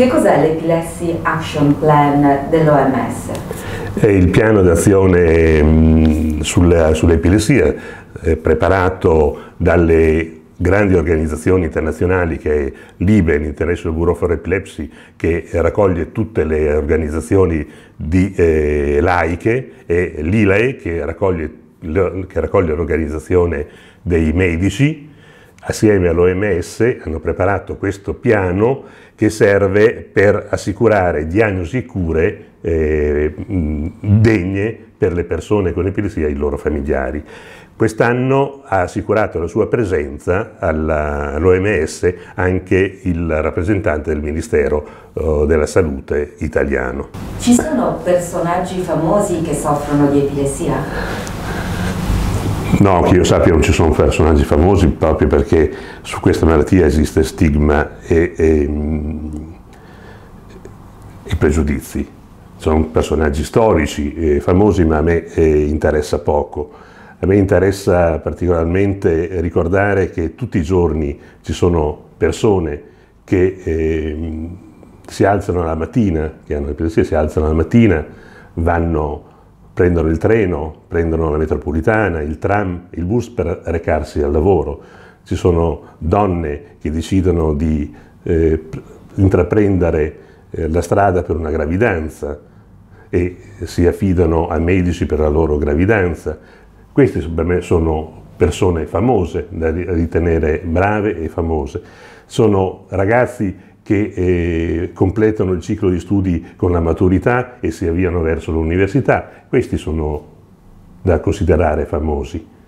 Che cos'è l'Epilessi Action Plan dell'OMS? È il piano d'azione mm, sull'epilessia eh, preparato dalle grandi organizzazioni internazionali che è l'IBEN, International Bureau for Epilepsy, che raccoglie tutte le organizzazioni di, eh, laiche, e l'ILAE che raccoglie l'organizzazione dei medici, assieme all'OMS hanno preparato questo piano che serve per assicurare diagnosi e cure eh, degne per le persone con epilessia e i loro familiari. Quest'anno ha assicurato la sua presenza all'OMS anche il rappresentante del Ministero eh, della Salute italiano. Ci sono personaggi famosi che soffrono di epilessia? No, che io sappia non ci sono personaggi famosi proprio perché su questa malattia esiste stigma e, e, mm, e pregiudizi. Sono personaggi storici e famosi ma a me eh, interessa poco. A me interessa particolarmente ricordare che tutti i giorni ci sono persone che eh, si alzano la mattina, che hanno l'epilessia, si alzano la mattina, vanno prendono il treno, prendono la metropolitana, il tram, il bus per recarsi al lavoro. Ci sono donne che decidono di eh, intraprendere eh, la strada per una gravidanza e si affidano a medici per la loro gravidanza. Queste per me sono persone famose da ritenere brave e famose. Sono ragazzi che eh, completano il ciclo di studi con la maturità e si avviano verso l'università. Questi sono da considerare famosi.